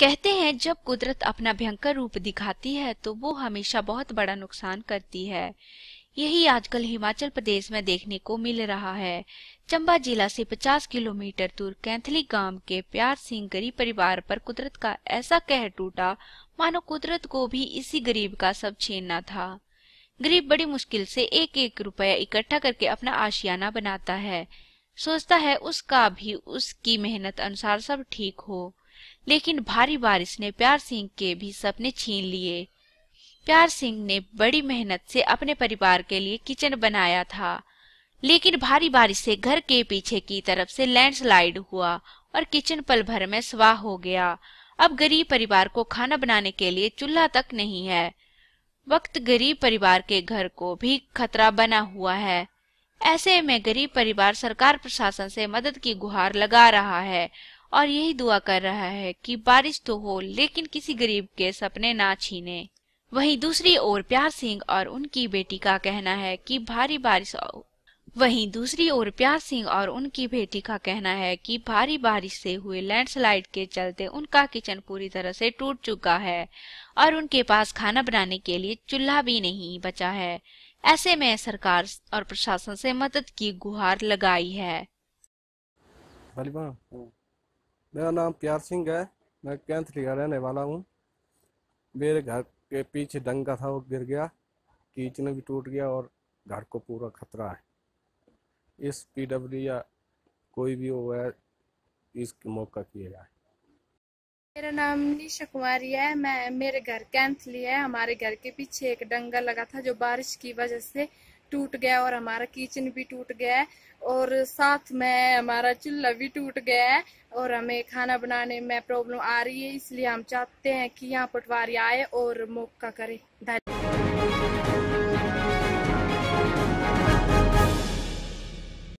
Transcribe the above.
कहते हैं जब कुदरत अपना भयंकर रूप दिखाती है तो वो हमेशा बहुत बड़ा नुकसान करती है यही आजकल हिमाचल प्रदेश में देखने को मिल रहा है चंबा जिला से 50 किलोमीटर दूर कैंथली गांव के प्यार सिंह गरीब परिवार पर कुदरत का ऐसा कहर टूटा मानो कुदरत को भी इसी गरीब का सब छीनना था गरीब बड़ी मुश्किल से एक एक रुपया इकट्ठा करके अपना आशियाना बनाता है सोचता है उसका भी उसकी मेहनत अनुसार सब ठीक हो लेकिन भारी बारिश ने प्यार सिंह के भी सपने छीन लिए प्यार सिंह ने बड़ी मेहनत से अपने परिवार के लिए किचन बनाया था लेकिन भारी बारिश से घर के पीछे की तरफ से लैंडस्लाइड हुआ और किचन पल भर में स्वाह हो गया अब गरीब परिवार को खाना बनाने के लिए चूल्हा तक नहीं है वक्त गरीब परिवार के घर को भी खतरा बना हुआ है ऐसे में गरीब परिवार सरकार प्रशासन से मदद की गुहार लगा रहा है और यही दुआ कर रहा है कि बारिश तो हो लेकिन किसी गरीब के सपने ना छीने वहीं दूसरी ओर प्यार सिंह और उनकी बेटी का कहना है कि भारी बारिश वहीं दूसरी ओर प्यार सिंह और उनकी बेटी का कहना है कि भारी बारिश से हुए लैंडस्लाइड के चलते उनका किचन पूरी तरह से टूट चुका है और उनके पास खाना बनाने के लिए चूल्हा भी नहीं बचा है ऐसे में सरकार और प्रशासन से मदद की गुहार लगाई है मेरा नाम प्यार सिंह है मैं कैंथली का रहने वाला हूँ मेरे घर के पीछे डंगा था वो गिर गया किचन भी टूट गया और घर को पूरा खतरा है इस पी डब्ल्यू या कोई भी हो है इस मौका किया जाए मेरा नाम निशा कुमारी है मैं मेरे घर कैंथली है हमारे घर के पीछे एक डंगा लगा था जो बारिश की वजह से टूट गया और हमारा किचन भी टूट गया है और साथ में हमारा चूल्हा भी टूट गया है और हमें खाना बनाने में प्रॉब्लम आ रही है इसलिए हम चाहते हैं कि यहाँ पटवारी आए और मौका करे धन्यवाद